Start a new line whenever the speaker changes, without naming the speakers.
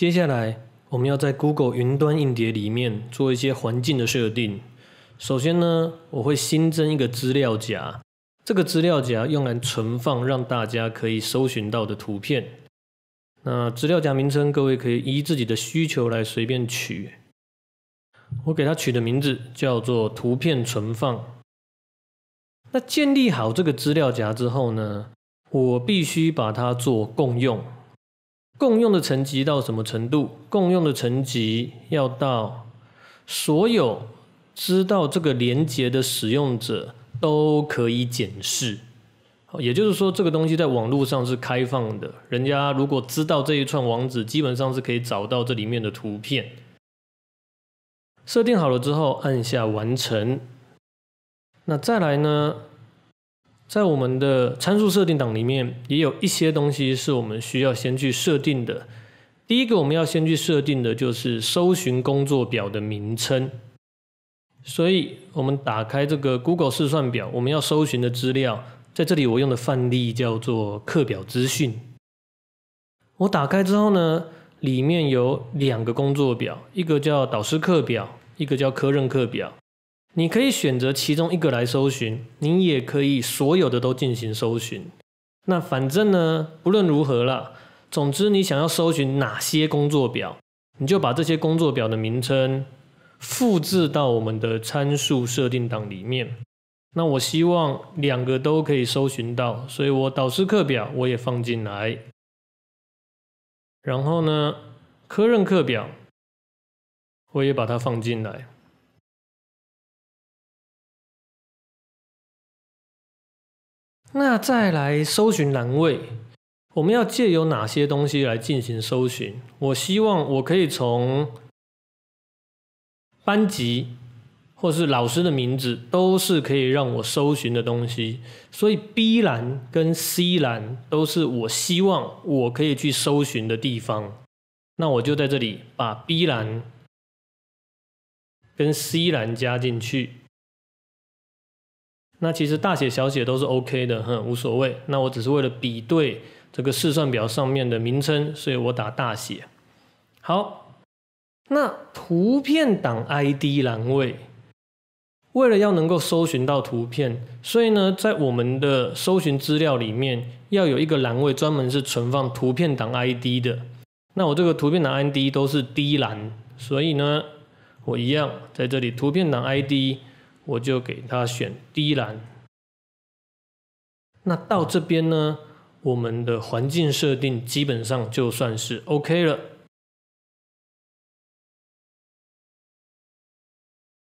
接下来我们要在 Google 云端硬碟里面做一些环境的设定。首先呢，我会新增一个资料夹，这个资料夹用来存放让大家可以搜寻到的图片。那资料夹名称各位可以依自己的需求来随便取，我给它取的名字叫做“图片存放”。那建立好这个资料夹之后呢，我必须把它做共用。共用的层级到什么程度？共用的层级要到所有知道这个连接的使用者都可以检视。也就是说，这个东西在网络上是开放的。人家如果知道这一串网址，基本上是可以找到这里面的图片。设定好了之后，按下完成。那再来呢？在我们的参数设定档里面，也有一些东西是我们需要先去设定的。第一个我们要先去设定的就是搜寻工作表的名称，所以我们打开这个 Google 试算表，我们要搜寻的资料在这里，我用的范例叫做课表资讯。我打开之后呢，里面有两个工作表，一个叫导师课表，一个叫科任课表。你可以选择其中一个来搜寻，你也可以所有的都进行搜寻。那反正呢，不论如何啦，总之你想要搜寻哪些工作表，你就把这些工作表的名称复制到我们的参数设定档里面。那我希望两个都可以搜寻到，所以我导师课表我也放进来，
然后呢，科任课表我也把它放进来。那再来搜寻栏位，我们要借由哪些东西来进
行搜寻？我希望我可以从班级或是老师的名字，都是可以让我搜寻的东西。所以 B 栏跟 C 栏都是我希望我可以去搜寻的地方。那我就在这里把 B 栏跟 C 栏加进去。那其实大写小写都是 OK 的，很无所谓。那我只是为了比对这个试算表上面的名称，所以我打大写。好，那图片档 ID 栏位，为了要能够搜寻到图片，所以呢，在我们的搜寻资料里面，要有一个栏位专门是存放图片档 ID 的。那我这个图片档 ID 都是低栏，所以呢，我一样在这里图片档 ID。我就给他选低蓝。栏。
那到这边呢，我们的环境设定基本上就算是 OK 了。